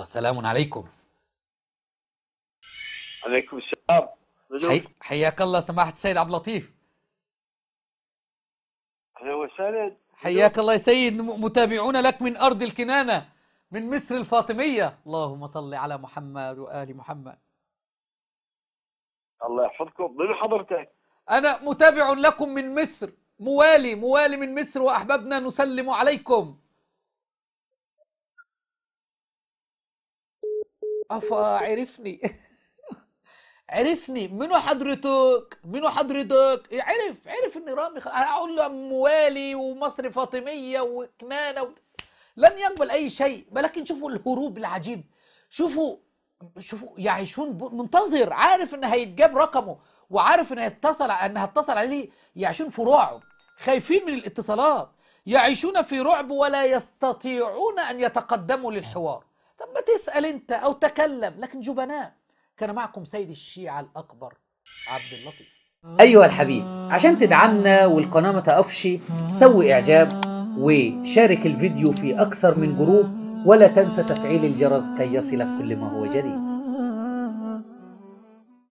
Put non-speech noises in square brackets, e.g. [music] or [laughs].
السلام عليكم عليكم السلام حي... حياك الله سماحة السيد عبد اللطيف أهلا وسهلا حياك الله يا سيد متابعون لك من أرض الكنانة من مصر الفاطمية اللهم صل على محمد وآل محمد الله يحفظكم من حضرتك أنا متابع لكم من مصر موالي موالي من مصر وأحببنا نسلم عليكم افا عرفني [laughs] عرفني منو حضرتك منو حضرتك إيه، عرف عرف اني رامي خل... اقول له موالي ومصر فاطميه وكنانه و... لن يقبل اي شيء ولكن شوفوا الهروب العجيب شوفوا شوفوا يعيشون ب... منتظر عارف ان هيتجاب رقمه وعارف ان هيتصل ان هتصل عليه يعيشون في رعب خايفين من الاتصالات يعيشون في رعب ولا يستطيعون ان يتقدموا للحوار طب ما تسأل أنت أو تكلم لكن جبناء كان معكم سيد الشيعة الأكبر عبد اللطيف أيها الحبيب عشان تدعمنا والقناة ما تقفش سوي إعجاب وشارك الفيديو في أكثر من جروب ولا تنسى تفعيل الجرس كي يصلك كل ما هو جديد